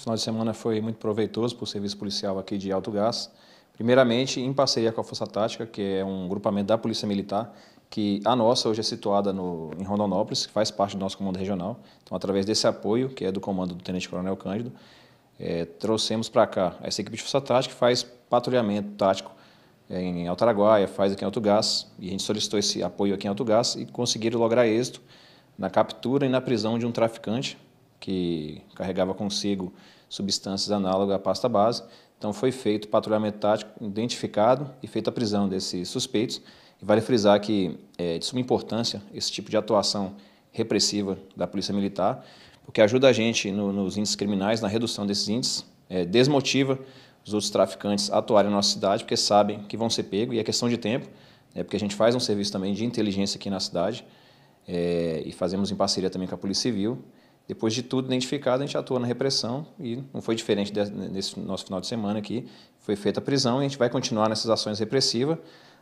Esse final de semana foi muito proveitoso para o serviço policial aqui de Alto Gás. Primeiramente, em parceria com a Força Tática, que é um grupamento da Polícia Militar, que a nossa hoje é situada no, em Rondonópolis, que faz parte do nosso comando regional. Então, através desse apoio, que é do comando do Tenente Coronel Cândido, é, trouxemos para cá essa equipe de Força Tática, que faz patrulhamento tático eh, em Alto Araguaia, faz aqui em Alto Gás, e a gente solicitou esse apoio aqui em Alto Gás e conseguiram lograr êxito na captura e na prisão de um traficante que carregava consigo substâncias análogas à pasta base. Então foi feito patrulhamento tático identificado e feita a prisão desses suspeitos. E vale frisar que é de suma importância esse tipo de atuação repressiva da Polícia Militar, porque ajuda a gente no, nos índices criminais, na redução desses índices, é, desmotiva os outros traficantes a atuarem na nossa cidade, porque sabem que vão ser pegos, e é questão de tempo, né, porque a gente faz um serviço também de inteligência aqui na cidade, é, e fazemos em parceria também com a Polícia Civil, depois de tudo identificado, a gente atua na repressão e não foi diferente desse, nesse nosso final de semana aqui. Foi feita a prisão e a gente vai continuar nessas ações repressivas,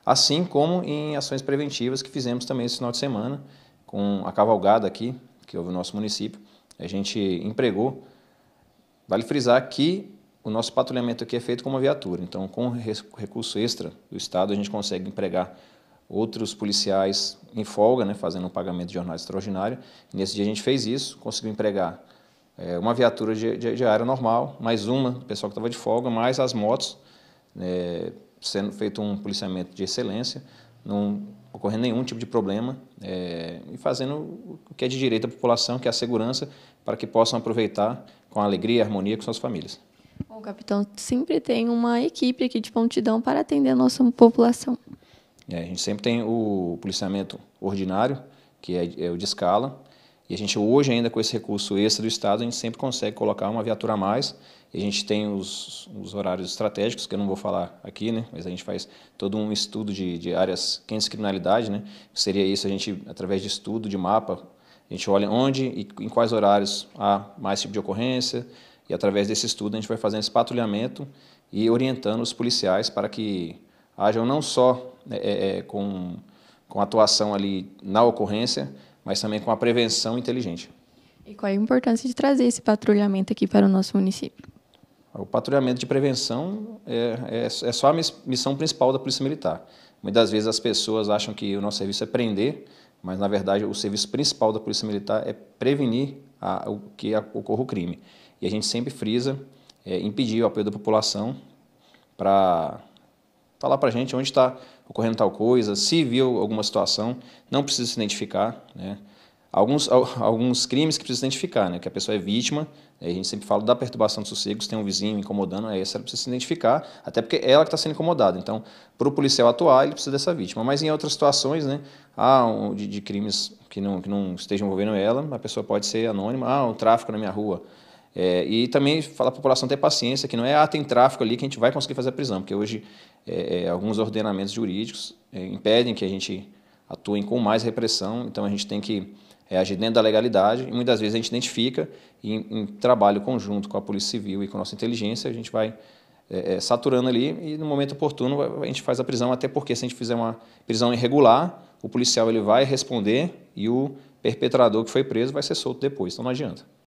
assim como em ações preventivas que fizemos também esse final de semana, com a cavalgada aqui, que houve no nosso município. A gente empregou. Vale frisar que o nosso patrulhamento aqui é feito com uma viatura, então com recurso extra do Estado a gente consegue empregar outros policiais em folga, né, fazendo um pagamento de jornada extraordinário. Nesse dia a gente fez isso, conseguiu empregar é, uma viatura de, de, de, área normal, mais uma do pessoal que estava de folga, mais as motos, é, sendo feito um policiamento de excelência, não ocorrendo nenhum tipo de problema é, e fazendo o que é de direito à população, que é a segurança, para que possam aproveitar com alegria e harmonia com suas famílias. Bom, capitão, sempre tem uma equipe aqui de Pontidão para atender a nossa população. É, a gente sempre tem o policiamento ordinário, que é, é o de escala, e a gente hoje ainda com esse recurso extra do Estado, a gente sempre consegue colocar uma viatura a mais. a gente tem os, os, horários estratégicos, que eu não vou falar aqui, né? mas a gente faz todo um estudo de, de áreas quentes de criminalidade, né? seria isso, a gente, através de estudo, de mapa, a gente olha onde e em quais horários há mais tipo de ocorrência, e através desse estudo a gente vai fazendo esse patrulhamento e orientando os policiais para que ajam não só né, é, é, com, com atuação ali na ocorrência, mas também com a prevenção inteligente. E qual é a importância de trazer esse patrulhamento aqui para o nosso município? O patrulhamento de prevenção é, é, é só a missão principal da Polícia Militar. Muitas vezes as pessoas acham que o nosso serviço é prender, mas na verdade o serviço principal da Polícia Militar é prevenir a, o que ocorra o crime. E a gente sempre frisa é, impedir o apoio da população para Tá lá para a gente onde está ocorrendo tal coisa, se viu alguma situação, não precisa se identificar, né? Alguns, alguns crimes que precisa se identificar, né? Que a pessoa é vítima, a gente sempre fala da perturbação do sossego, se tem um vizinho incomodando, aí ela precisa se identificar, até porque é ela que está sendo incomodada. Então, para o policial atuar, ele precisa dessa vítima. Mas em outras situações, né? Ah, um, de, de, crimes que não, que não estejam envolvendo ela, a pessoa pode ser anônima, ah, um tráfico na minha rua. É, e também falar para a população ter paciência, que não é, ah, tem tráfico ali que a gente vai conseguir fazer a prisão, porque hoje é, é, alguns ordenamentos jurídicos é, impedem que a gente atue com mais repressão, então a gente tem que agir dentro da legalidade e muitas vezes a gente identifica e em, em trabalho conjunto com a Polícia Civil e com a nossa inteligência a gente vai é, é saturando ali e no momento oportuno a gente faz a prisão, até porque se a gente fizer uma prisão irregular, o policial ele vai responder e o perpetrador que foi preso vai ser solto depois, então não adianta.